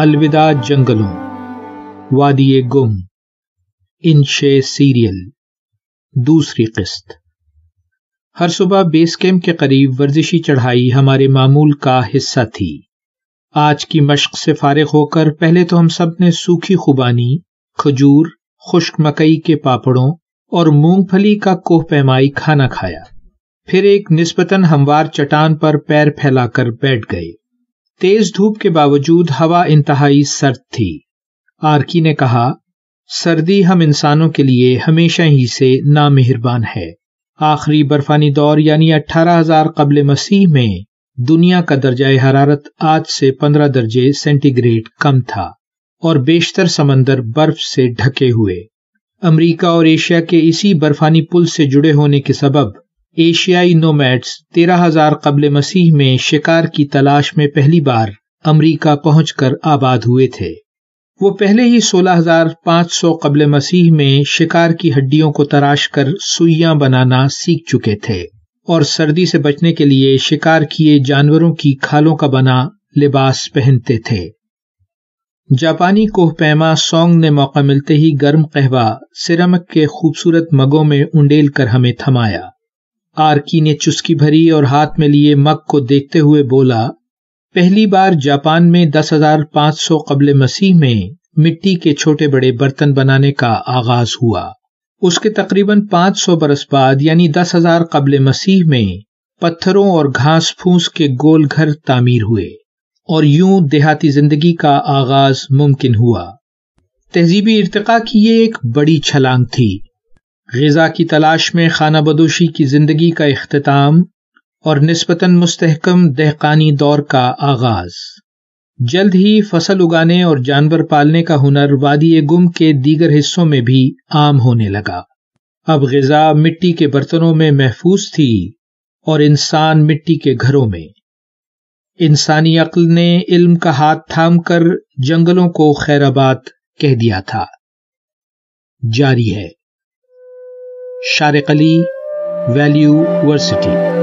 अलविदा जंगलों वादिय गुम इन शे सीरियल दूसरी किस्त हर सुबह बेस कैंप के करीब वर्जिशी चढ़ाई हमारे मामूल का हिस्सा थी आज की मशक से फारिग होकर पहले तो हम सब ने सूखी खुबानी खजूर खुश्क मकई के पापड़ों और मूंगफली का कोह पैमाई खाना खाया फिर एक निस्बतन हमवार चटान पर पैर फैलाकर बैठ गए तेज धूप के बावजूद हवा इंतहाई सर्द थी आरकी ने कहा सर्दी हम इंसानों के लिए हमेशा ही से नामेहरबान है आखिरी बर्फानी दौर यानी 18000 कबल मसीह में दुनिया का दर्जा हरारत आज से 15 दर्जे सेंटीग्रेड कम था और बेशतर समंदर बर्फ से ढके हुए अमेरिका और एशिया के इसी बर्फानी पुल से जुड़े होने के सबब एशियाई नोमैड्स तेरह हजार कबल मसीह में शिकार की तलाश में पहली बार अमरीका पहुंचकर आबाद हुए थे वो पहले ही 16,500 कबल मसीह में शिकार की हड्डियों को तराश कर सुइयां बनाना सीख चुके थे और सर्दी से बचने के लिए शिकार किए जानवरों की खालों का बना लिबास पहनते थे जापानी कोह पैमा सोंग ने मौका मिलते ही गर्म कहवा सिरमक के खूबसूरत मगों में उंडेल कर हमें थमाया आरकी ने चुस्की भरी और हाथ में लिए मग को देखते हुए बोला पहली बार जापान में 10,500 कबल मसीह में मिट्टी के छोटे बड़े बर्तन बनाने का आगाज हुआ उसके तकरीबन 500 बरस बाद यानी 10,000 कबल मसीह में पत्थरों और घास फूस के गोल घर तामीर हुए और यूं देहाती जिंदगी का आगाज मुमकिन हुआ तहजीबी इरतका की ये एक बड़ी छलांग थी गज़ा की तलाश में खाना बदोशी की जिंदगी का अख्ताम और नस्बता मुस्तकम दहकानी दौर का आगाज जल्द ही फसल उगाने और जानवर पालने का हुनर वादी गुम के दीगर हिस्सों में भी आम होने लगा अब गजा मिट्टी के बर्तनों में महफूज थी और इंसान मिट्टी के घरों में इंसानी अक्ल ने इल्म का हाथ थाम कर जंगलों को खैराबाद कह दिया था जारी है Sharik Ali Value Varsity.